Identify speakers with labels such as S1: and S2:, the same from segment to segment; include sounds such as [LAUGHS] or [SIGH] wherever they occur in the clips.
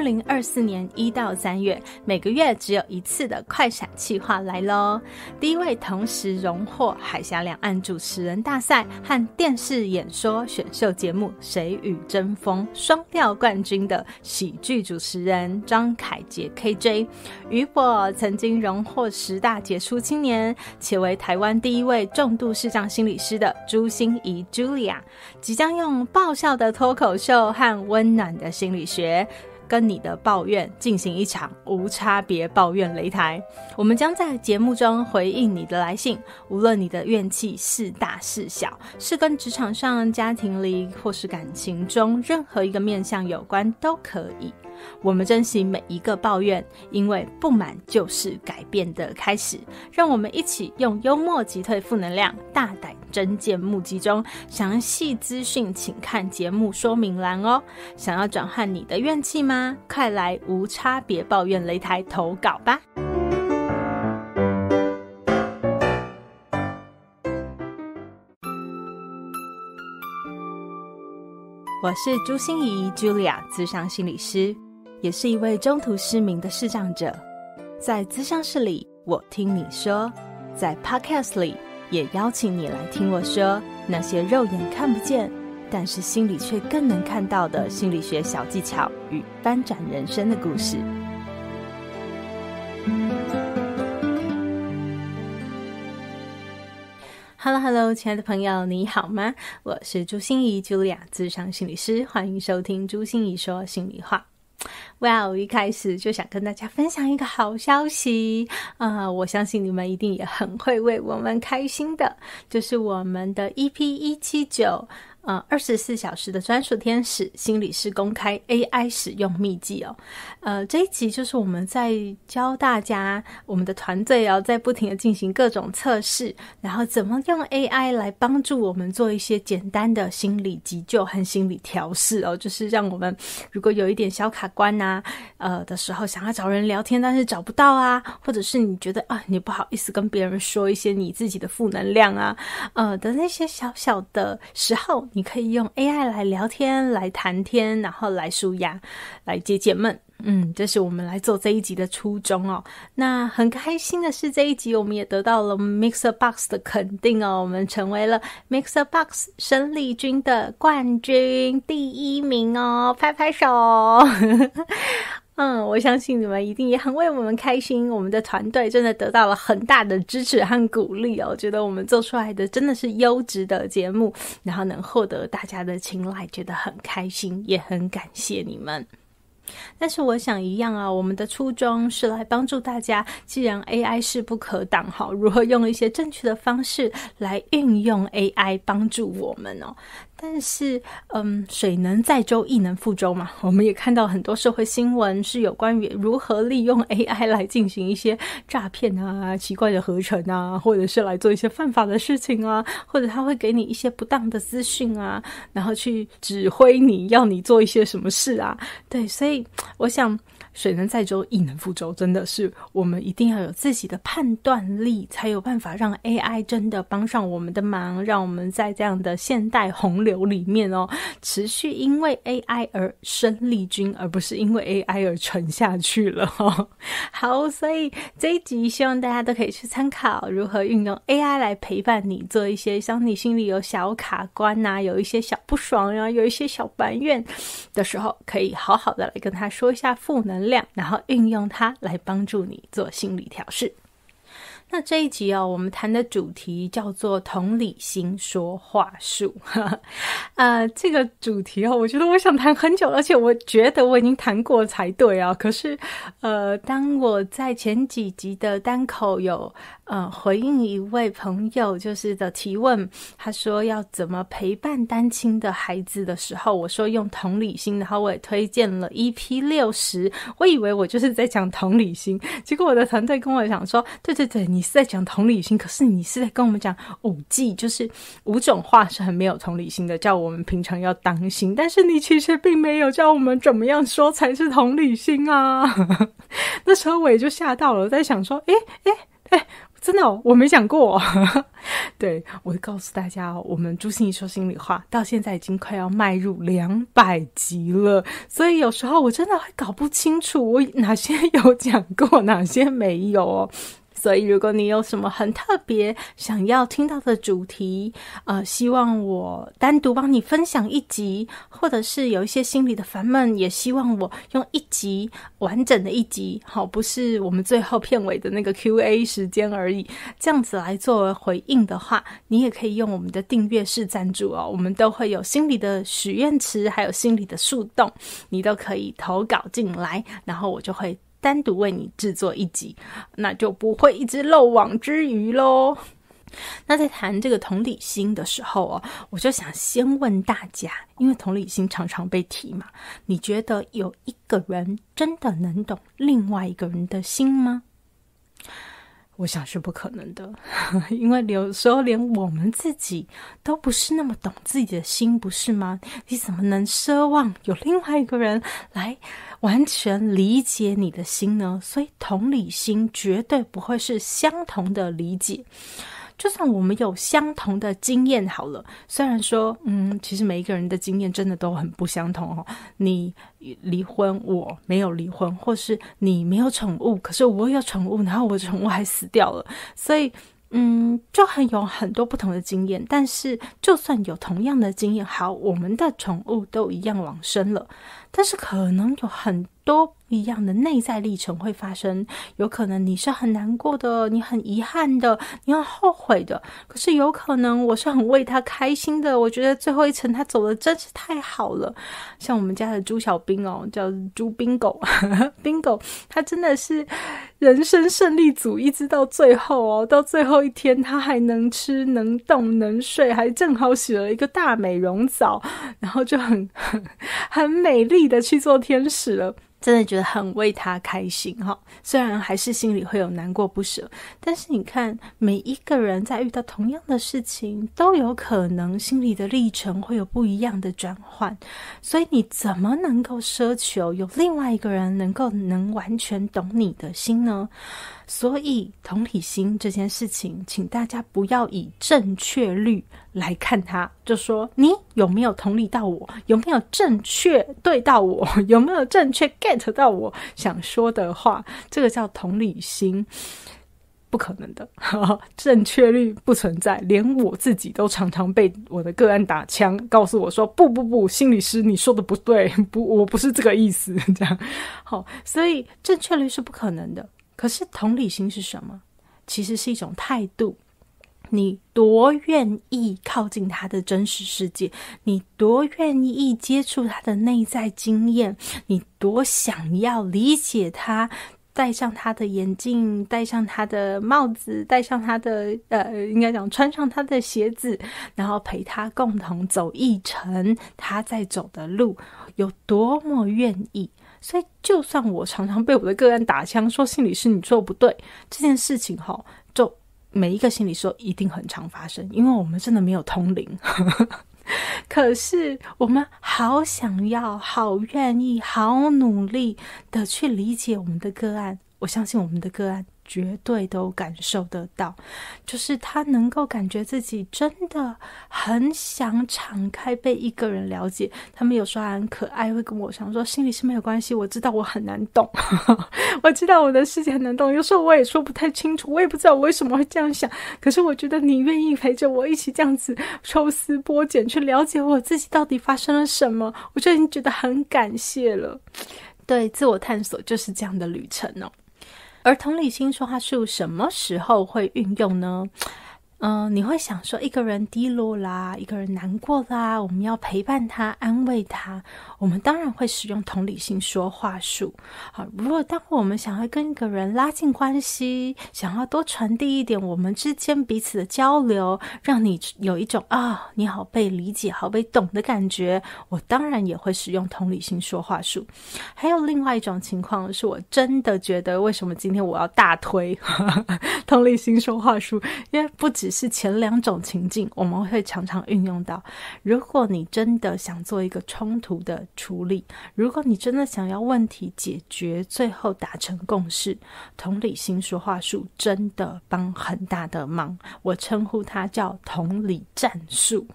S1: 二零二四年一到三月，每个月只有一次的快闪计划来喽！第一位同时荣获海峡两岸主持人大赛和电视演说选秀节目《谁与争锋》双料冠军的喜剧主持人张凯杰 （KJ），与我曾经荣获十大杰出青年且为台湾第一位重度视障心理师的朱心怡 （Julia），即将用爆笑的脱口秀和温暖的心理学。跟你的抱怨进行一场无差别抱怨擂台，我们将在节目中回应你的来信，无论你的怨气是大是小，是跟职场上、家庭里或是感情中任何一个面向有关，都可以。我们珍惜每一个抱怨，因为不满就是改变的开始。让我们一起用幽默击退负能量，大胆真见目击中。详细资讯请看节目说明栏哦。想要转换你的怨气吗？快来无差别抱怨擂台投稿吧。我是朱心怡，Julia，资商心理师。也是一位中途失明的视障者，在咨商室里，我听你说；在 Podcast 里，也邀请你来听我说那些肉眼看不见，但是心里却更能看到的心理学小技巧与翻转人生的故事。Hello，Hello，亲爱的朋友，你好吗？我是朱心怡 Julia，自商心理师，欢迎收听朱心怡说心里话。哇！一开始就想跟大家分享一个好消息啊，我相信你们一定也很会为我们开心的，就是我们的 EP 一七九。呃，二十四小时的专属天使心理师公开 AI 使用秘籍哦。呃，这一集就是我们在教大家，我们的团队哦，在不停的进行各种测试，然后怎么用 AI 来帮助我们做一些简单的心理急救和心理调试哦。就是让我们如果有一点小卡关呐，呃的时候想要找人聊天，但是找不到啊，或者是你觉得啊，你不好意思跟别人说一些你自己的负能量啊，呃的那些小小的时候。你可以用 AI 来聊天，来谈天，然后来舒压，来解解闷。嗯，这是我们来做这一集的初衷哦。那很开心的是，这一集我们也得到了 Mixbox 的肯定哦，我们成为了 Mixbox 生力军的冠军第一名哦，拍拍手。嗯，我相信你们一定也很为我们开心。我们的团队真的得到了很大的支持和鼓励哦，觉得我们做出来的真的是优质的节目，然后能获得大家的青睐，觉得很开心，也很感谢你们。但是我想一样啊，我们的初衷是来帮助大家。既然 AI 势不可挡，哈，如何用一些正确的方式来运用 AI 帮助我们呢？但是，嗯，水能载舟，亦能覆舟嘛。[LAUGHS] 我们也看到很多社会新闻，是有关于如何利用 AI [LAUGHS] 来进行一些诈骗啊、奇怪的合成啊，或者是来做一些犯法的事情啊，或者他会给你一些不当的资讯啊，然后去指挥你要你做一些什么事啊。对，所以我想。水能载舟，亦能覆舟，真的是我们一定要有自己的判断力，才有办法让 AI 真的帮上我们的忙，让我们在这样的现代洪流里面哦，持续因为 AI 而生力军，而不是因为 AI 而沉下去了。[LAUGHS] 好，所以这一集希望大家都可以去参考如何运用 AI 来陪伴你做一些，像你心里有小卡关呐，有一些小不爽呀，有一些小埋怨的时候，可以好好的来跟他说一下负能。然后运用它来帮助你做心理调试。那这一集哦，我们谈的主题叫做同理心说话术。啊，[LAUGHS] 这个主题哦，我觉得我想谈很久，而且我觉得我已经谈过才对啊。可是，呃，当我在前几集的单口有呃回应一位朋友就是的提问，他说要怎么陪伴单亲的孩子的时候，我说用同理心，然后我也推荐了 EP 六十。我以为我就是在讲同理心，结果我的团队跟我讲说，对对对，你。你是在讲同理心，可是你是在跟我们讲五季。就是五种话是很没有同理心的，叫我们平常要当心。但是你其实并没有教我们怎么样说才是同理心啊。[LAUGHS] 那时候我也就吓到了，在想说，诶诶诶真的，我没讲过。[LAUGHS] 对，我告诉大家哦，我们朱心怡说心里话，到现在已经快要迈入两百集了。所以有时候我真的会搞不清楚，我哪些有讲过，哪些没有。所以，如果你有什么很特别想要听到的主题，呃，希望我单独帮你分享一集，或者是有一些心里的烦闷，也希望我用一集完整的一集，好，不是我们最后片尾的那个 Q&A 时间而已，这样子来作为回应的话，你也可以用我们的订阅式赞助哦，我们都会有心里的许愿池，还有心里的树洞，你都可以投稿进来，然后我就会。单独为你制作一集，那就不会一直漏网之鱼喽。[LAUGHS] 那在谈这个同理心的时候哦，我就想先问大家，因为同理心常常被提嘛，你觉得有一个人真的能懂另外一个人的心吗？我想是不可能的，[LAUGHS] 因为有时候连我们自己都不是那么懂自己的心，不是吗？你怎么能奢望有另外一个人来完全理解你的心呢？所以同理心绝对不会是相同的理解。就算我们有相同的经验好了，虽然说，嗯，其实每一个人的经验真的都很不相同哦。你离婚，我没有离婚，或是你没有宠物，可是我有宠物，然后我宠物还死掉了，所以，嗯，就很有很多不同的经验。但是，就算有同样的经验，好，我们的宠物都一样往生了，但是可能有很多。一样的内在历程会发生，有可能你是很难过的，你很遗憾的，你很后悔的。可是有可能我是很为他开心的。我觉得最后一层他走的真是太好了，像我们家的朱小兵哦，叫朱冰狗，n g o 狗，他真的是人生胜利组，一直到最后哦，到最后一天他还能吃、能动、能睡，还正好洗了一个大美容澡，然后就很 [LAUGHS] 很美丽的去做天使了。真的觉得很为他开心哈，虽然还是心里会有难过不舍，但是你看，每一个人在遇到同样的事情，都有可能心里的历程会有不一样的转换，所以你怎么能够奢求有另外一个人能够能完全懂你的心呢？所以同理心这件事情，请大家不要以正确率来看它。就说你有没有同理到我？有没有正确对到我？[LAUGHS] 有没有正确 get 到我想说的话？这个叫同理心，不可能的，[LAUGHS] 正确率不存在。连我自己都常常被我的个案打枪，告诉我说：“不不不，心理师，你说的不对，不，我不是这个意思。”这样，好，所以正确率是不可能的。可是同理心是什么？其实是一种态度。你多愿意靠近他的真实世界，你多愿意接触他的内在经验，你多想要理解他，戴上他的眼镜，戴上他的帽子，戴上他的呃，应该讲穿上他的鞋子，然后陪他共同走一程，他在走的路，有多么愿意。所以，就算我常常被我的个案打枪，说心理师你做不对这件事情，哈，就每一个心理师一定很常发生，因为我们真的没有通灵。[LAUGHS] 可是，我们好想要、好愿意、好努力的去理解我们的个案，我相信我们的个案。绝对都感受得到，就是他能够感觉自己真的很想敞开被一个人了解。他们有时候很可爱，会跟我想说心里是没有关系。我知道我很难懂，[LAUGHS] 我知道我的世界很难懂。有时候我也说不太清楚，我也不知道我为什么会这样想。可是我觉得你愿意陪着我一起这样子抽丝剥茧去了解我自己到底发生了什么，我就已经觉得很感谢了。对，自我探索就是这样的旅程哦。而同理心说话术什么时候会运用呢？嗯，你会想说一个人低落啦，一个人难过啦，我们要陪伴他，安慰他。我们当然会使用同理心说话术。好，如果当我们想要跟一个人拉近关系，想要多传递一点我们之间彼此的交流，让你有一种啊你好被理解，好被懂的感觉，我当然也会使用同理心说话术。还有另外一种情况是我真的觉得，为什么今天我要大推 [LAUGHS] 同理心说话术？因为不仅是前两种情境，我们会常常运用到。如果你真的想做一个冲突的处理，如果你真的想要问题解决，最后达成共识，同理心说话术真的帮很大的忙。我称呼它叫同理战术。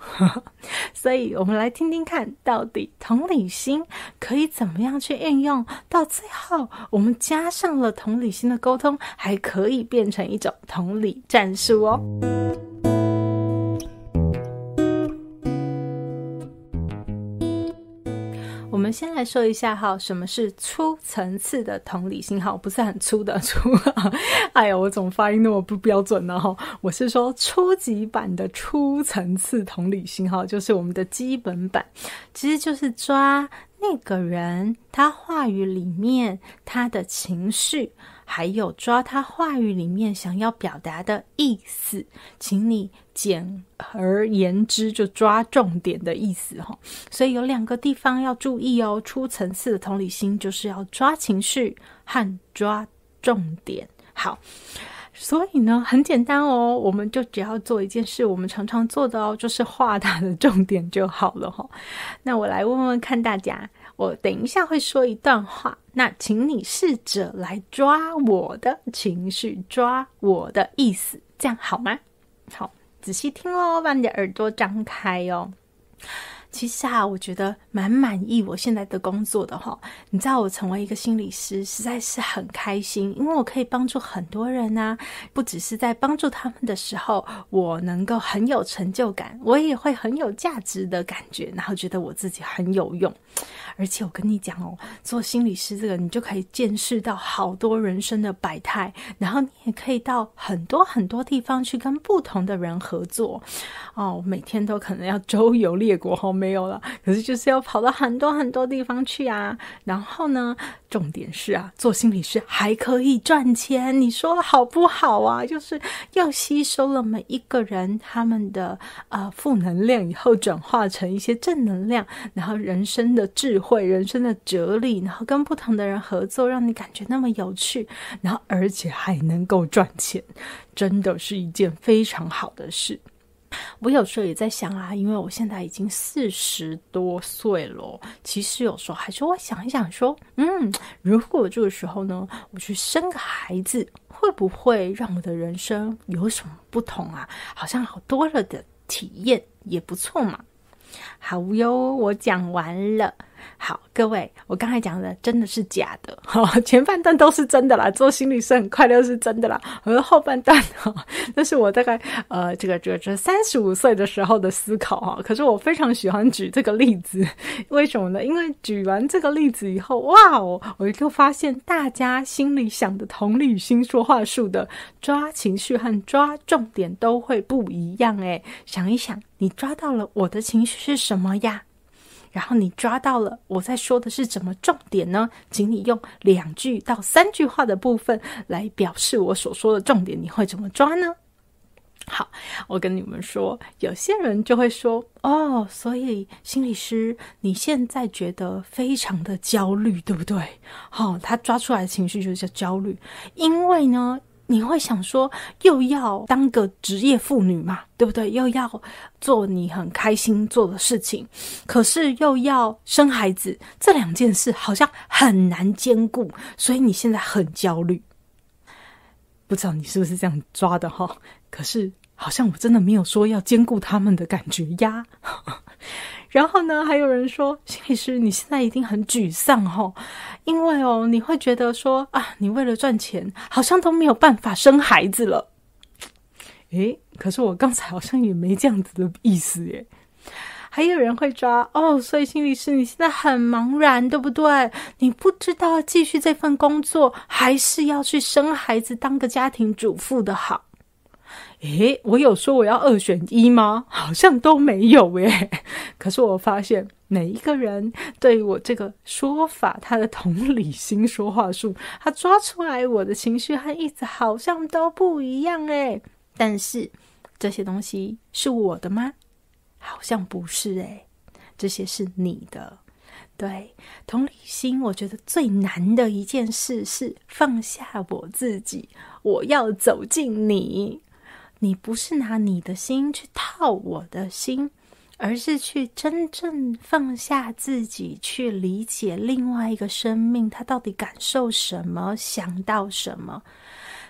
S1: [LAUGHS] 所以，我们来听听看，到底同理心可以怎么样去运用？到最后，我们加上了同理心的沟通，还可以变成一种同理战术哦。我们先来说一下哈，什么是初层次的同理心？哈，不是很粗的粗。哎呀，我怎么发音那么不标准呢？哈，[LAUGHS] 我是说初级版的初层次同理心，哈，就是我们的基本版，其实就是抓那个人他话语里面他的情绪。还有抓他话语里面想要表达的意思，请你简而言之就抓重点的意思哈。所以有两个地方要注意哦，初层次的同理心就是要抓情绪和抓重点。好，所以呢很简单哦，我们就只要做一件事，我们常常做的哦，就是画他的重点就好了哈。那我来问问看大家。我等一下会说一段话，那请你试着来抓我的情绪，抓我的意思，这样好吗？好，仔细听哦，把你的耳朵张开哦。其实啊，我觉得蛮满意我现在的工作的哈。你知道我成为一个心理师，实在是很开心，因为我可以帮助很多人呢。不只是在帮助他们的时候，我能够很有成就感，我也会很有价值的感觉，然后觉得我自己很有用。而且我跟你讲哦，做心理师这个，你就可以见识到好多人生的百态，然后你也可以到很多很多地方去跟不同的人合作，哦，每天都可能要周游列国哦，没有了，可是就是要跑到很多很多地方去啊。然后呢，重点是啊，做心理师还可以赚钱，你说好不好啊？就是要吸收了每一个人他们的呃负能量以后，转化成一些正能量，然后人生的智。会人生的哲理，然后跟不同的人合作，让你感觉那么有趣，然后而且还能够赚钱，真的是一件非常好的事。我有时候也在想啊，因为我现在已经四十多岁了，其实有时候还是会想一想，说，嗯，如果这个时候呢，我去生个孩子，会不会让我的人生有什么不同啊？好像好多了的体验也不错嘛。好哟，我讲完了。好，各位，我刚才讲的真的是假的，哈，[LAUGHS] 前半段都是真的啦，做心理生很快乐，是真的啦。而后半段，哈，[LAUGHS] 那是我大概，呃，这个这这三十五岁的时候的思考，哈。[LAUGHS] 可是我非常喜欢举这个例子，为什么呢？因为举完这个例子以后，哇哦，我就发现大家心里想的同理心说话术的抓情绪和抓重点都会不一样，诶，想一想，你抓到了我的情绪是什么呀？然后你抓到了，我在说的是什么重点呢？请你用两句到三句话的部分来表示我所说的重点，你会怎么抓呢？好，我跟你们说，有些人就会说，哦，所以心理师你现在觉得非常的焦虑，对不对？好，他抓出来的情绪就叫焦虑，因为呢。你会想说，又要当个职业妇女嘛，对不对？又要做你很开心做的事情，可是又要生孩子，这两件事好像很难兼顾，所以你现在很焦虑。不知道你是不是这样抓的哈？可是好像我真的没有说要兼顾他们的感觉呀。然后呢？还有人说，心理师，你现在一定很沮丧吼，因为哦，你会觉得说啊，你为了赚钱，好像都没有办法生孩子了。诶，可是我刚才好像也没这样子的意思耶。还有人会抓哦，所以心理师，你现在很茫然，对不对？你不知道继续这份工作，还是要去生孩子当个家庭主妇的好？诶，我有说我要二选一吗？好像都没有诶，[LAUGHS] 可是我发现每一个人对于我这个说法，他的同理心说话术，他抓出来我的情绪和意思好像都不一样诶，但是这些东西是我的吗？好像不是诶，这些是你的。对，同理心，我觉得最难的一件事是放下我自己，我要走进你。你不是拿你的心去套我的心，而是去真正放下自己，去理解另外一个生命他到底感受什么，想到什么。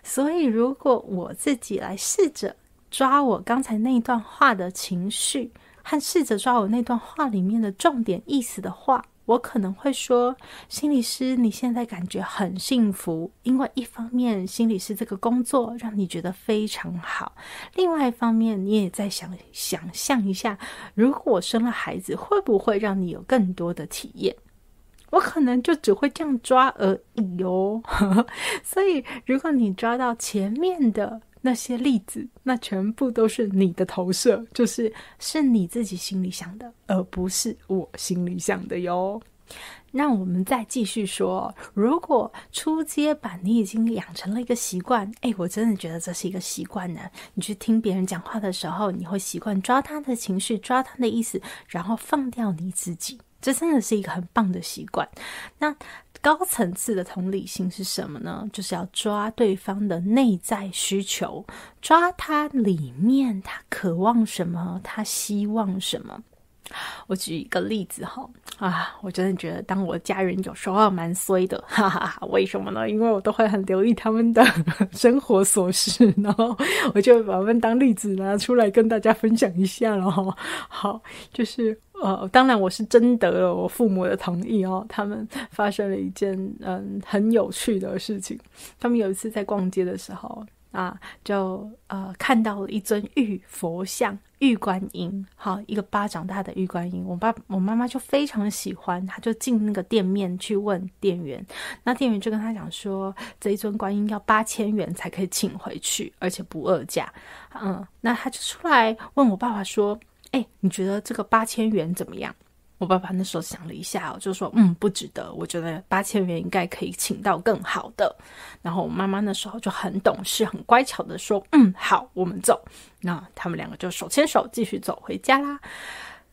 S1: 所以，如果我自己来试着抓我刚才那一段话的情绪，和试着抓我那段话里面的重点意思的话。我可能会说，心理师，你现在感觉很幸福，因为一方面心理师这个工作让你觉得非常好，另外一方面你也在想想象一下，如果生了孩子会不会让你有更多的体验。我可能就只会这样抓而已哟，[LAUGHS] 所以如果你抓到前面的。那些例子，那全部都是你的投射，就是是你自己心里想的，而不是我心里想的哟。那我们再继续说，如果初阶版你已经养成了一个习惯，哎，我真的觉得这是一个习惯呢。你去听别人讲话的时候，你会习惯抓他的情绪，抓他的意思，然后放掉你自己。这真的是一个很棒的习惯。那。高层次的同理心是什么呢？就是要抓对方的内在需求，抓他里面他渴望什么，他希望什么。我举一个例子哈啊，我真的觉得当我家人有时候蛮衰的，哈哈哈。为什么呢？因为我都会很留意他们的 [LAUGHS] 生活琐事，然后我就把他们当例子拿出来跟大家分享一下了哈。好，就是呃，当然我是征得了我父母的同意哦。他们发生了一件嗯很有趣的事情，他们有一次在逛街的时候。啊，就呃看到了一尊玉佛像，玉观音，好，一个巴掌大的玉观音。我爸我妈妈就非常喜欢，他就进那个店面去问店员，那店员就跟他讲说，这一尊观音要八千元才可以请回去，而且不二价。嗯，那他就出来问我爸爸说，哎，你觉得这个八千元怎么样？我爸爸那时候想了一下，就说：“嗯，不值得。我觉得八千元应该可以请到更好的。”然后我妈妈那时候就很懂事、很乖巧的说：“嗯，好，我们走。”那他们两个就手牵手继续走回家啦。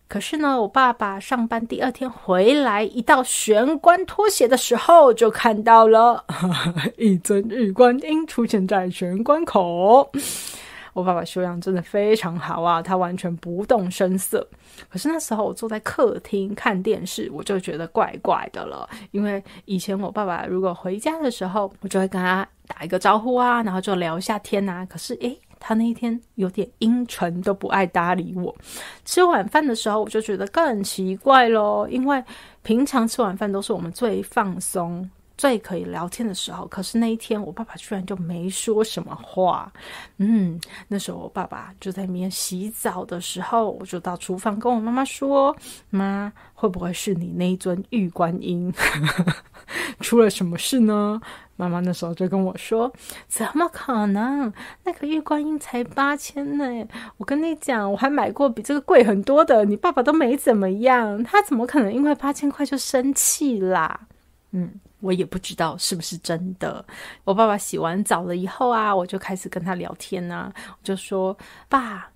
S1: 可是呢，我爸爸上班第二天回来，一到玄关脱鞋的时候，就看到了 [LAUGHS] 一尊玉观音出现在玄关口。我爸爸修养真的非常好啊，他完全不动声色。可是那时候我坐在客厅看电视，我就觉得怪怪的了。因为以前我爸爸如果回家的时候，我就会跟他打一个招呼啊，然后就聊一下天呐。可是诶。他那一天有点阴沉，都不爱搭理我。吃晚饭的时候，我就觉得更奇怪咯，因为平常吃晚饭都是我们最放松。最可以聊天的时候，可是那一天我爸爸居然就没说什么话。嗯，那时候我爸爸就在里面洗澡的时候，我就到厨房跟我妈妈说：“妈，会不会是你那一尊玉观音 [LAUGHS] 出了什么事呢？”妈妈那时候就跟我说：“怎么可能？那个玉观音才八千呢！我跟你讲，我还买过比这个贵很多的。你爸爸都没怎么样，他怎么可能因为八千块就生气啦？”嗯。我也不知道是不是真的。我爸爸洗完澡了以后啊，我就开始跟他聊天啊，我就说：“爸，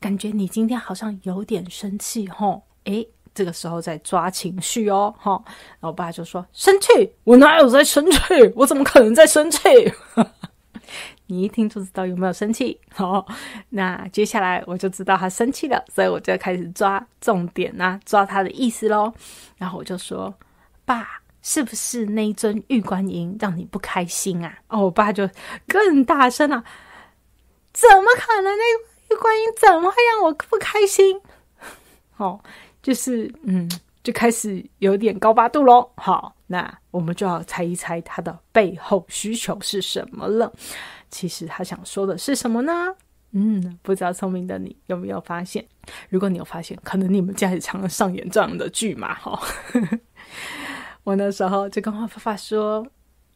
S1: 感觉你今天好像有点生气吼。”哎，这个时候在抓情绪哦，哈。然后我爸就说：“生气？我哪有在生气？我怎么可能在生气？” [LAUGHS] 你一听就知道有没有生气。好，那接下来我就知道他生气了，所以我就开始抓重点啊，抓他的意思喽。然后我就说：“爸。”是不是那一尊玉观音让你不开心啊？哦，我爸就更大声了，怎么可能？那玉观音怎么会让我不开心？[LAUGHS] 哦，就是嗯，就开始有点高八度喽。好，那我们就要猜一猜他的背后需求是什么了。其实他想说的是什么呢？嗯，不知道聪明的你有没有发现？如果你有发现，可能你们家里常常上演这样的剧嘛，哈。我那时候就跟我爸爸说：“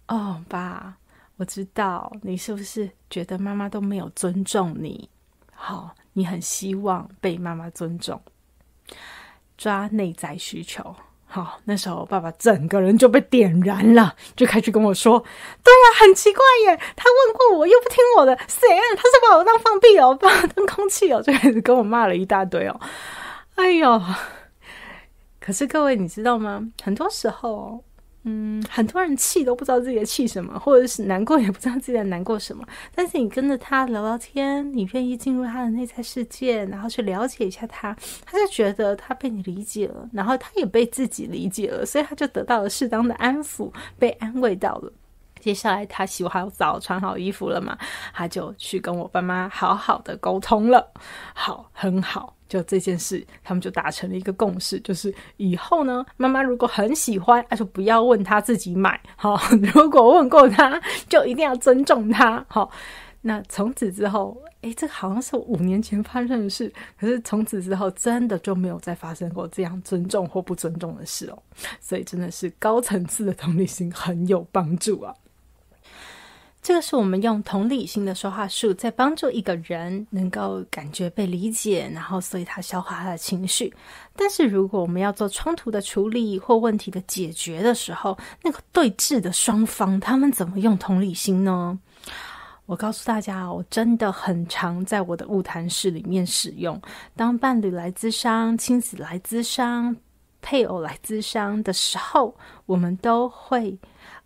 S1: 哦，爸，我知道你是不是觉得妈妈都没有尊重你？好，你很希望被妈妈尊重，抓内在需求。”好，那时候爸爸整个人就被点燃了，就开始跟我说：“对呀，很奇怪耶！”他问过我，又不听我的，谁啊？他是把我当放屁哦，把我当空气哦，就开始跟我骂了一大堆哦。哎呦！可是各位，你知道吗？很多时候，嗯，很多人气都不知道自己气什么，或者是难过也不知道自己在难过什么。但是你跟着他聊聊天，你愿意进入他的内在世界，然后去了解一下他，他就觉得他被你理解了，然后他也被自己理解了，所以他就得到了适当的安抚，被安慰到了。接下来他洗好澡、穿好衣服了嘛，他就去跟我爸妈好好的沟通了。好，很好，就这件事，他们就达成了一个共识，就是以后呢，妈妈如果很喜欢，那就不要问他自己买，好；如果问过他，就一定要尊重他，好。那从此之后，哎，这个好像是五年前发生的事，可是从此之后，真的就没有再发生过这样尊重或不尊重的事哦。所以真的是高层次的同理心很有帮助啊。这个是我们用同理心的说话术，在帮助一个人能够感觉被理解，然后所以他消化他的情绪。但是如果我们要做冲突的处理或问题的解决的时候，那个对峙的双方，他们怎么用同理心呢？我告诉大家我真的很常在我的物谈室里面使用。当伴侣来咨商、亲子来咨商、配偶来咨商的时候，我们都会。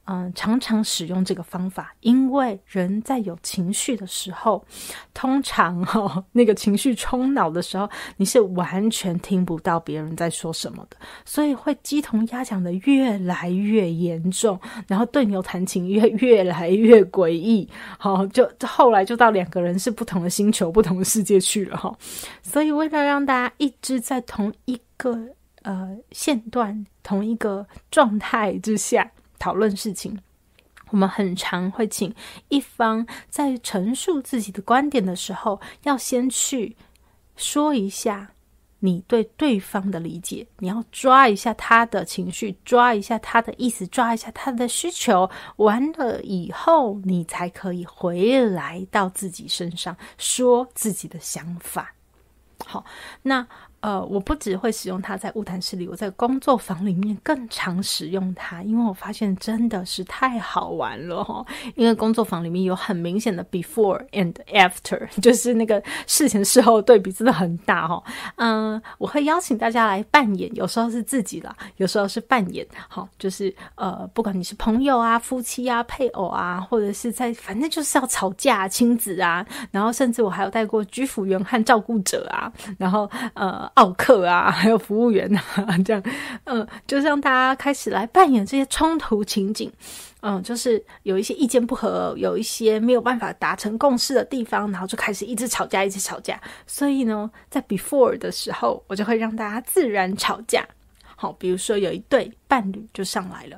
S1: 嗯，常常使用这个方法，因为人在有情绪的时候，通常哈 [LAUGHS] 那个情绪冲脑的时候，你是完全听不到别人在说什么的，所以会鸡同鸭讲的越来越严重，然后对牛弹琴，越 [LAUGHS] 越来越诡异，好，就后来就到两个人是不同的星球、不同的世界去了哈。所以，为了让大家一直在同一个呃线段、同一个状态之下。讨论事情，我们很常会请一方在陈述自己的观点的时候，要先去说一下你对对方的理解，你要抓一下他的情绪，抓一下他的意思，抓一下他的需求，完了以后，你才可以回来到自己身上说自己的想法。好，那。呃，我不只会使用它在物谈室里，我在工作房里面更常使用它，因为我发现真的是太好玩了因为工作房里面有很明显的 before and after，[LAUGHS] 就是那个事前事后对比，真的很大哈。嗯，我会邀请大家来扮演，有时候是自己啦，有时候是扮演好，就是呃，不管你是朋友啊、夫妻啊、配偶啊，或者是在反正就是要吵架、亲子啊，然后甚至我还有带过居服员和照顾者啊，然后呃。[LAUGHS] 奥客啊，还有服务员啊，这样，嗯，就让大家开始来扮演这些冲突情景，嗯，就是有一些意见不合，有一些没有办法达成共识的地方，然后就开始一直吵架，一直吵架。所以呢，在 before 的时候，我就会让大家自然吵架。好，比如说有一对伴侣就上来了，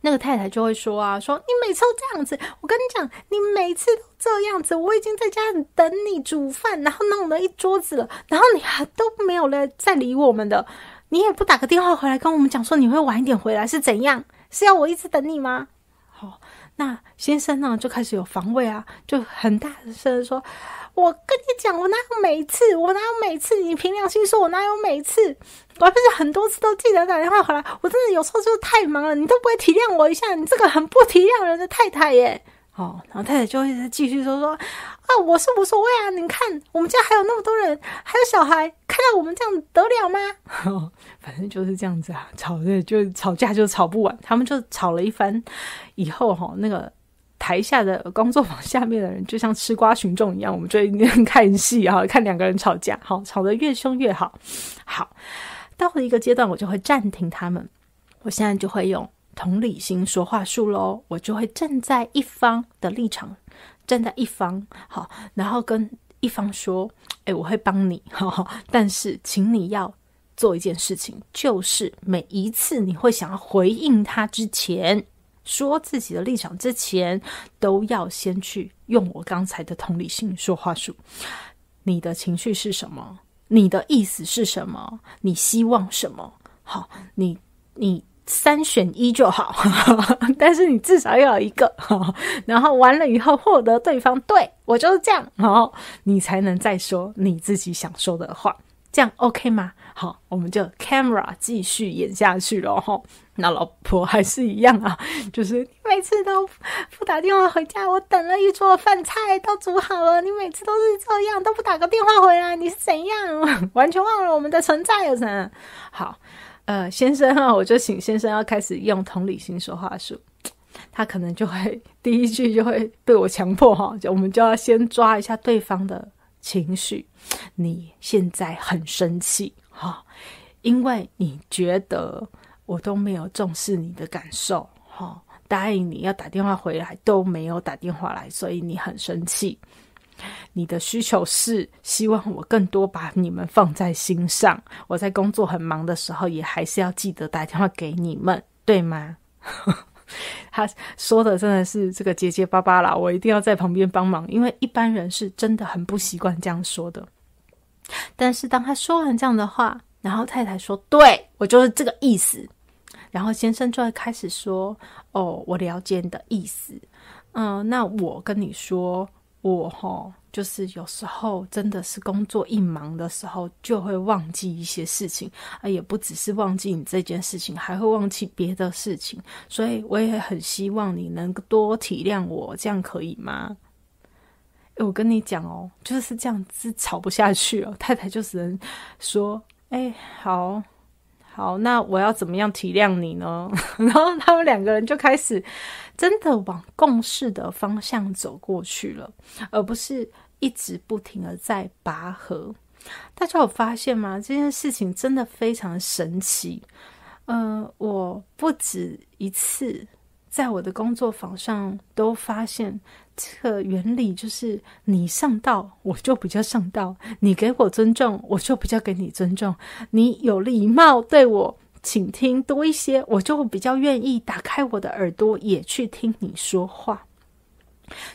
S1: 那个太太就会说啊，说你每次都这样子，我跟你讲，你每次都这样子，我已经在家里等你煮饭，然后弄了一桌子了，然后你还都没有来再理我们的，你也不打个电话回来跟我们讲说你会晚一点回来是怎样？是要我一直等你吗？好，那先生呢就开始有防卫啊，就很大声说，我跟你讲，我哪有每次，我哪有每次，你凭良心说，我哪有每次。我甚至很多次都记得打电话回来，我真的有时候就是太忙了，你都不会体谅我一下，你这个很不体谅人的太太耶。哦，然后太太就会继续说说，啊，我是无所谓啊，你看我们家还有那么多人，还有小孩，看到我们这样得了吗？[LAUGHS] 反正就是这样子啊，吵的就吵架就吵不完，他们就吵了一番以后哈，那个台下的工作坊下面的人就像吃瓜群众一样，我们就看戏啊，看两个人吵架，好，吵得越凶越好，好。到了一个阶段，我就会暂停他们。我现在就会用同理心说话术喽，我就会站在一方的立场，站在一方好，然后跟一方说：“哎，我会帮你，哈，但是请你要做一件事情，就是每一次你会想要回应他之前，说自己的立场之前，都要先去用我刚才的同理心说话术。你的情绪是什么？”你的意思是什么？你希望什么？好，你你三选一就好，[LAUGHS] 但是你至少要有一个，[LAUGHS] 然后完了以后获得对方对我就是这样，然后你才能再说你自己想说的话，这样 OK 吗？好，我们就 camera 继续演下去了哈。那老婆还是一样啊，就是每次都不打电话回家，我等了一桌饭菜都煮好了，你每次都是这样，都不打个电话回来，你是怎样？[LAUGHS] 完全忘了我们的存在了。好，呃，先生啊，我就请先生要开始用同理心说话术，他可能就会第一句就会被我强迫哈，就我们就要先抓一下对方的情绪，你现在很生气哈，因为你觉得。我都没有重视你的感受，哈，答应你要打电话回来都没有打电话来，所以你很生气。你的需求是希望我更多把你们放在心上，我在工作很忙的时候也还是要记得打电话给你们，对吗？[LAUGHS] 他说的真的是这个结结巴巴啦，我一定要在旁边帮忙，因为一般人是真的很不习惯这样说的。但是当他说完这样的话。然后太太说：“对我就是这个意思。”然后先生就会开始说：“哦，我了解你的意思。嗯，那我跟你说，我哈就是有时候真的是工作一忙的时候，就会忘记一些事情啊，也不只是忘记你这件事情，还会忘记别的事情。所以我也很希望你能多体谅我，这样可以吗？”我跟你讲哦，就是这样子吵不下去哦。太太就只能说。哎，好好，那我要怎么样体谅你呢？[LAUGHS] 然后他们两个人就开始真的往共事的方向走过去了，而不是一直不停的在拔河。大家有发现吗？这件事情真的非常神奇。呃，我不止一次在我的工作坊上都发现。这个原理就是，你上道，我就比较上道；你给我尊重，我就比较给你尊重；你有礼貌对我，请听多一些，我就比较愿意打开我的耳朵，也去听你说话。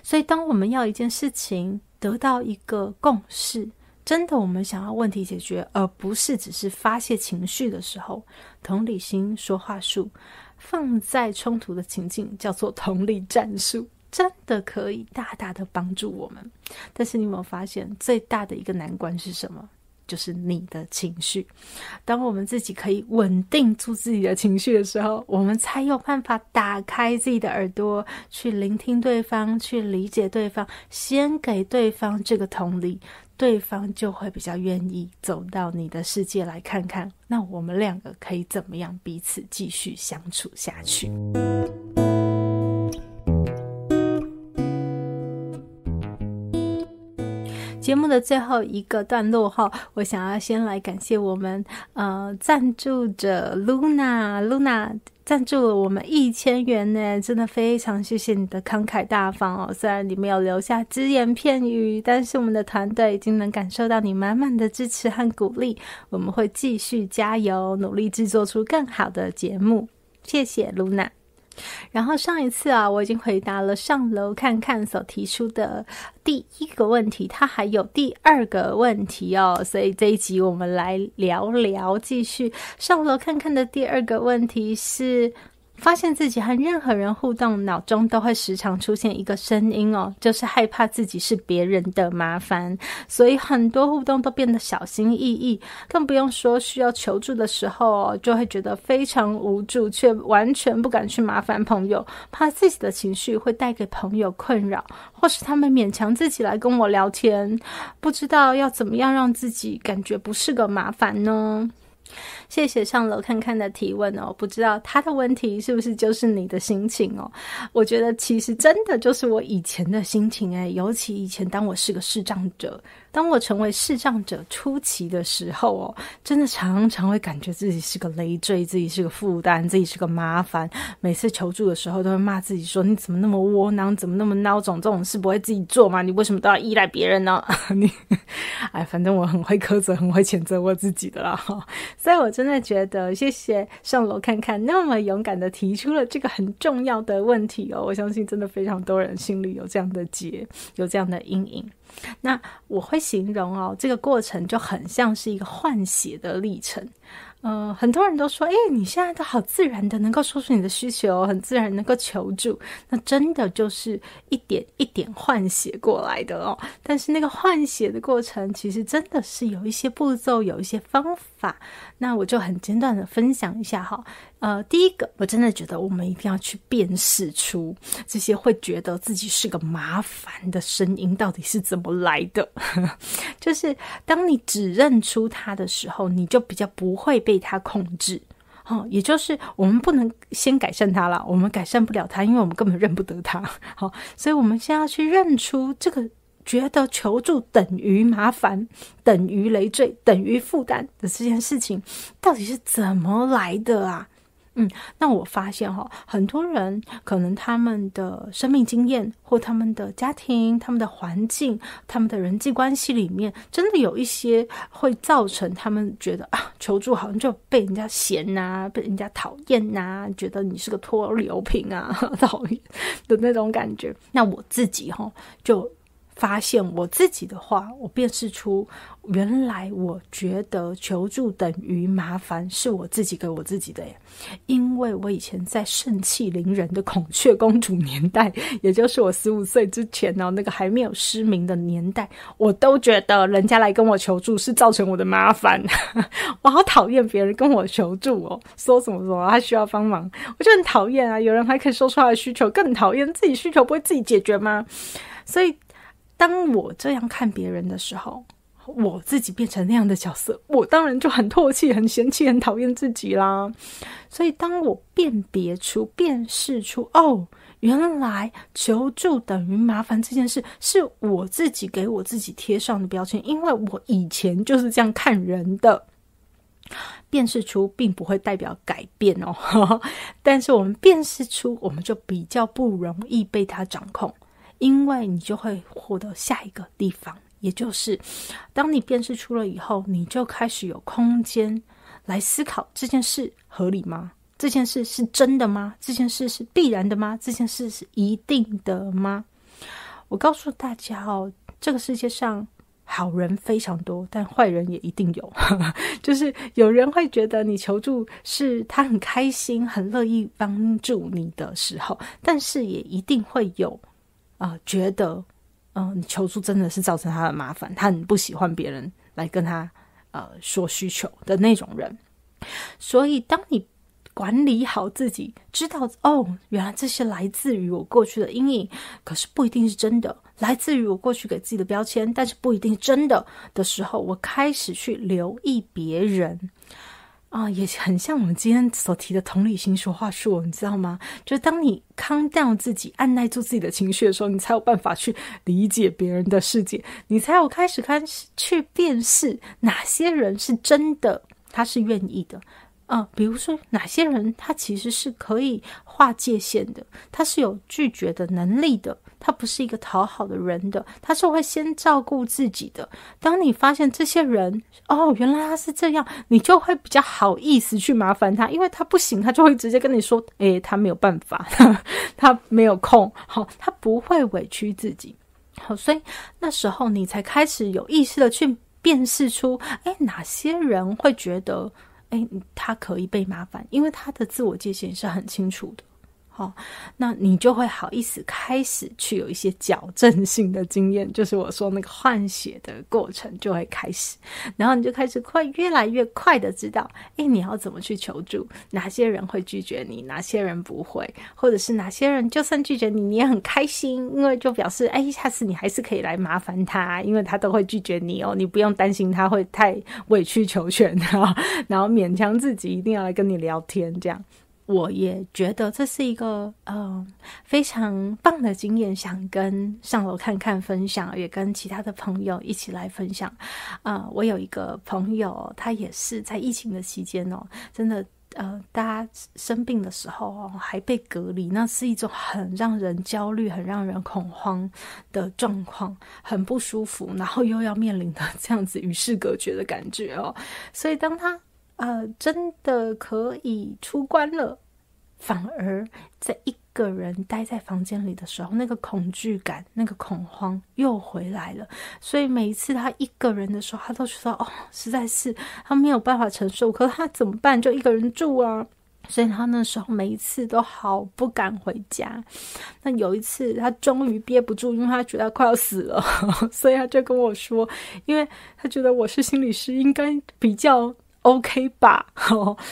S1: 所以，当我们要一件事情得到一个共识，真的我们想要问题解决，而不是只是发泄情绪的时候，同理心说话术放在冲突的情境，叫做同理战术。真的可以大大的帮助我们，但是你有没有发现最大的一个难关是什么？就是你的情绪。当我们自己可以稳定住自己的情绪的时候，我们才有办法打开自己的耳朵，去聆听对方，去理解对方。先给对方这个同理，对方就会比较愿意走到你的世界来看看。那我们两个可以怎么样彼此继续相处下去？节目的最后一个段落哈，我想要先来感谢我们呃赞助者 Luna，Luna 赞助了我们一千元呢，真的非常谢谢你的慷慨大方哦。虽然你没有留下只言片语，但是我们的团队已经能感受到你满满的支持和鼓励。我们会继续加油，努力制作出更好的节目。谢谢 Luna。然后上一次啊，我已经回答了上楼看看所提出的第一个问题，它还有第二个问题哦，所以这一集我们来聊聊，继续上楼看看的第二个问题是。发现自己和任何人互动，脑中都会时常出现一个声音哦，就是害怕自己是别人的麻烦，所以很多互动都变得小心翼翼。更不用说需要求助的时候哦，就会觉得非常无助，却完全不敢去麻烦朋友，怕自己的情绪会带给朋友困扰，或是他们勉强自己来跟我聊天，不知道要怎么样让自己感觉不是个麻烦呢？谢谢上楼看看的提问哦，不知道他的问题是不是就是你的心情哦？我觉得其实真的就是我以前的心情诶，尤其以前当我是个视障者，当我成为视障者初期的时候哦，真的常常会感觉自己是个累赘，自己是个负担，自己是个麻烦。每次求助的时候都会骂自己说：“你怎么那么窝囊？怎么那么孬种？这种事不会自己做吗？你为什么都要依赖别人呢？” [LAUGHS] 你，[LAUGHS] 哎，反正我很会苛责，很会谴责我自己的啦。所以，我。真的觉得，谢谢上楼看看，那么勇敢的提出了这个很重要的问题哦。我相信，真的非常多人心里有这样的结，有这样的阴影。那我会形容哦，这个过程就很像是一个换血的历程。呃，很多人都说，哎，你现在都好自然的，能够说出你的需求，很自然能够求助，那真的就是一点一点换血过来的哦。但是那个换血的过程，其实真的是有一些步骤，有一些方法。那我就很简短的分享一下哈。呃，第一个，我真的觉得我们一定要去辨识出这些会觉得自己是个麻烦的声音到底是怎么来的，[LAUGHS] 就是当你指认出它的时候，你就比较不会。被他控制，哦，也就是我们不能先改善他了，我们改善不了他，因为我们根本认不得他，好，所以我们先要去认出这个觉得求助等于麻烦，等于累赘，等于负担的这件事情，到底是怎么来的啊？嗯，那我发现哈，很多人可能他们的生命经验，或他们的家庭、他们的环境、他们的人际关系里面，真的有一些会造成他们觉得啊，求助好像就被人家嫌呐，被人家讨厌呐，觉得你是个拖油瓶啊，[LAUGHS] 讨厌的那种感觉。那我自己哈就。发现我自己的话，我辨识出原来我觉得求助等于麻烦，是我自己给我自己的耶。因为我以前在盛气凌人的孔雀公主年代，也就是我十五岁之前哦，那个还没有失明的年代，我都觉得人家来跟我求助是造成我的麻烦。[LAUGHS] 我好讨厌别人跟我求助哦，说什么什么他需要帮忙，我就很讨厌啊。有人还可以说出他的需求，更讨厌自己需求不会自己解决吗？所以。当我这样看别人的时候，我自己变成那样的角色，我当然就很唾弃、很嫌弃、很讨厌自己啦。所以，当我辨别出、辨识出，哦，原来求助等于麻烦这件事，是我自己给我自己贴上的标签，因为我以前就是这样看人的。辨识出并不会代表改变哦，[LAUGHS] 但是我们辨识出，我们就比较不容易被他掌控。因为你就会获得下一个地方，也就是当你辨识出了以后，你就开始有空间来思考这件事合理吗？这件事是真的吗？这件事是必然的吗？这件事是一定的吗？我告诉大家哦，这个世界上好人非常多，但坏人也一定有。[LAUGHS] 就是有人会觉得你求助是他很开心、很乐意帮助你的时候，但是也一定会有。啊，觉得，嗯，你求助真的是造成他的麻烦，他很不喜欢别人来跟他，呃，说需求的那种人。所以，当你管理好自己，知道哦，原来这些来自于我过去的阴影，可是不一定是真的，来自于我过去给自己的标签，但是不一定真的的时候，我开始去留意别人。啊，也很像我们今天所提的同理心说话术，你知道吗？就是当你 down 自己，按耐住自己的情绪的时候，你才有办法去理解别人的世界。你才有开始看去辨识哪些人是真的，他是愿意的。啊，比如说哪些人，他其实是可以划界限的，他是有拒绝的能力的。他不是一个讨好的人的，他是会先照顾自己的。当你发现这些人哦，原来他是这样，你就会比较好意思去麻烦他，因为他不行，他就会直接跟你说：“诶，他没有办法，[LAUGHS] 他没有空。”好，他不会委屈自己。好，所以那时候你才开始有意识的去辨识出，诶，哪些人会觉得，诶，他可以被麻烦，因为他的自我界限是很清楚的。哦，那你就会好意思开始去有一些矫正性的经验，就是我说那个换血的过程就会开始，然后你就开始快越来越快的知道，哎，你要怎么去求助，哪些人会拒绝你，哪些人不会，或者是哪些人就算拒绝你，你也很开心，因为就表示，哎，下次你还是可以来麻烦他，因为他都会拒绝你哦，你不用担心他会太委曲求全哈，[LAUGHS] 然后勉强自己一定要来跟你聊天这样。我也觉得这是一个呃非常棒的经验，想跟上楼看看分享，也跟其他的朋友一起来分享。啊，我有一个朋友，他也是在疫情的期间哦，真的呃，大家生病的时候哦，还被隔离，那是一种很让人焦虑、很让人恐慌的状况，很不舒服，然后又要面临的这样子与世隔绝的感觉哦，所以当他。呃，真的可以出关了。反而在一个人待在房间里的时候，那个恐惧感、那个恐慌又回来了。所以每一次他一个人的时候，他都觉得哦，实在是他没有办法承受。可是他怎么办？就一个人住啊。所以他那时候每一次都好不敢回家。那有一次他终于憋不住，因为他觉得快要死了，[LAUGHS] 所以他就跟我说，因为他觉得我是心理师，应该比较。OK 吧，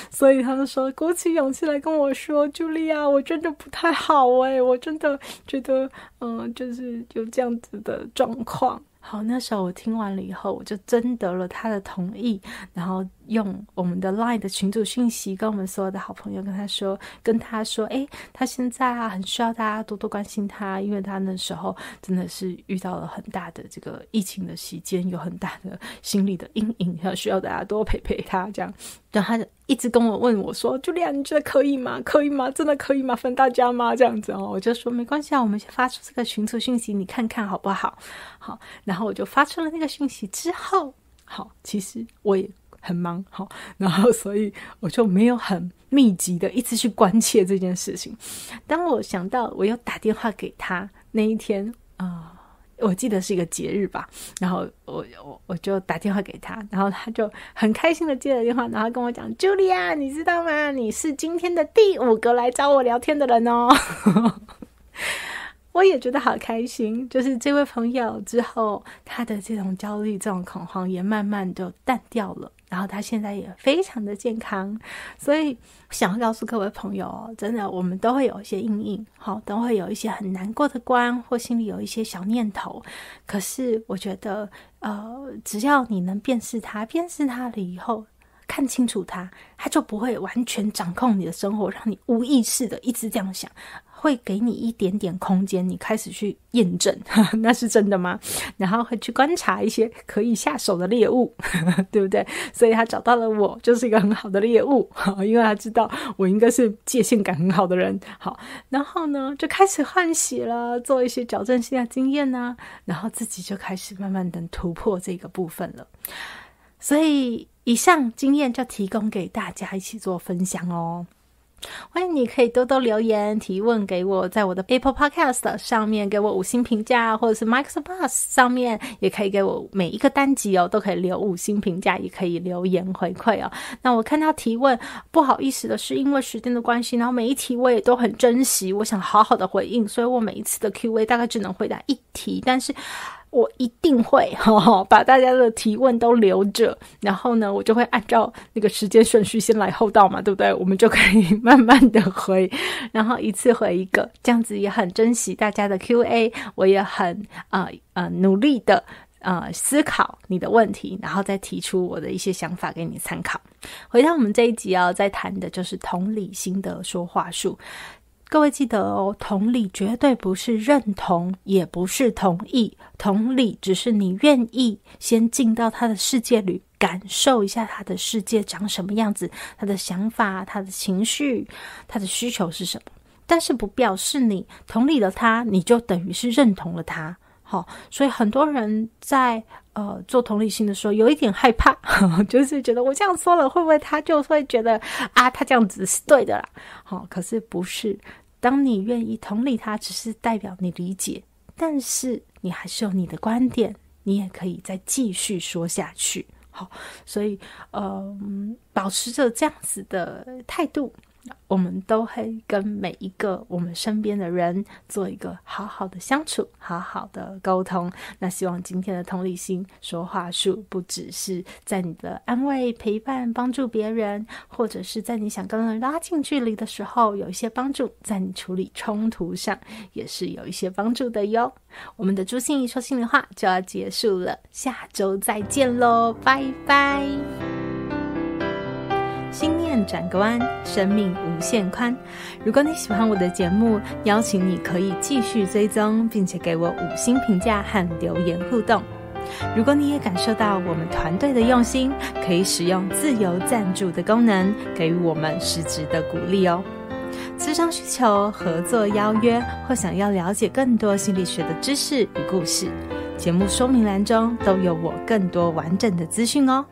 S1: 所以他们说鼓起勇气来跟我说，茱莉亚，我真的不太好哎，我真的觉得，嗯，就是有这样子的状况。好，那时候我听完了以后，我就征得了他的同意，然后。用我们的 Line 的群组讯息跟我们所有的好朋友跟他说，跟他说，哎，他现在啊很需要大家多多关心他，因为他那时候真的是遇到了很大的这个疫情的期间，有很大的心理的阴影，要需要大家多陪陪他，这样。然后他就一直跟我问我说朱 u l 你觉得可以吗？可以吗？真的可以吗？分大家吗？”这样子哦，我就说没关系啊，我们先发出这个群组讯息，你看看好不好？好，然后我就发出了那个讯息之后，好，其实我也。很忙好，然后所以我就没有很密集的一直去关切这件事情。当我想到我要打电话给他那一天啊，我记得是一个节日吧，然后我我我就打电话给他，然后他就很开心的接了电话，然后跟我讲：“Julia，你知道吗？你是今天的第五个来找我聊天的人哦。[LAUGHS] ”我也觉得好开心。就是这位朋友之后，他的这种焦虑、这种恐慌也慢慢就淡掉了。然后他现在也非常的健康，所以想要告诉各位朋友真的我们都会有一些阴影，好，都会有一些很难过的关，或心里有一些小念头。可是我觉得，呃，只要你能辨识它，辨识它了以后，看清楚它，它就不会完全掌控你的生活，让你无意识的一直这样想。会给你一点点空间，你开始去验证 [LAUGHS] 那是真的吗？然后会去观察一些可以下手的猎物，[LAUGHS] 对不对？所以他找到了我，就是一个很好的猎物，[LAUGHS] 因为他知道我应该是界限感很好的人。好，然后呢，就开始换洗了，做一些矫正性的经验呢，然后自己就开始慢慢的突破这个部分了。所以以上经验就提供给大家一起做分享哦。欢迎，你可以多多留言提问给我，在我的 Apple Podcast 上面给我五星评价，或者是 Microsoft Pass 上面也可以给我每一个单集哦，都可以留五星评价，也可以留言回馈哦。那我看到提问，不好意思的是因为时间的关系，然后每一题我也都很珍惜，我想好好的回应，所以我每一次的 Q&A 大概只能回答一题，但是。我一定会，哈哈，把大家的提问都留着，然后呢，我就会按照那个时间顺序，先来后到嘛，对不对？我们就可以慢慢的回，然后一次回一个，这样子也很珍惜大家的 Q&A，我也很啊啊努力的啊思考你的问题，然后再提出我的一些想法给你参考。回到我们这一集要再谈的就是同理心的说话术。各位记得哦，同理绝对不是认同，也不是同意，同理只是你愿意先进到他的世界里，感受一下他的世界长什么样子，他的想法、他的情绪、他的需求是什么。但是不表示你同理了他，你就等于是认同了他。好，所以很多人在呃做同理心的时候，有一点害怕，[LAUGHS] 就是觉得我这样说了，会不会他就会觉得啊，他这样子是对的啦？好，可是不是。当你愿意同理他，只是代表你理解，但是你还是有你的观点，你也可以再继续说下去。好，所以嗯，保持着这样子的态度。我们都会跟每一个我们身边的人做一个好好的相处，好好的沟通。那希望今天的同理心说话术，不只是在你的安慰、陪伴、帮助别人，或者是在你想跟人拉近距离的时候有一些帮助，在你处理冲突上也是有一些帮助的哟。我们的朱信怡说心里话就要结束了，下周再见喽，拜拜。心念转个弯，生命无限宽。如果你喜欢我的节目，邀请你可以继续追踪，并且给我五星评价和留言互动。如果你也感受到我们团队的用心，可以使用自由赞助的功能，给予我们实质的鼓励哦。资商需求、合作邀约或想要了解更多心理学的知识与故事，节目说明栏中都有我更多完整的资讯哦。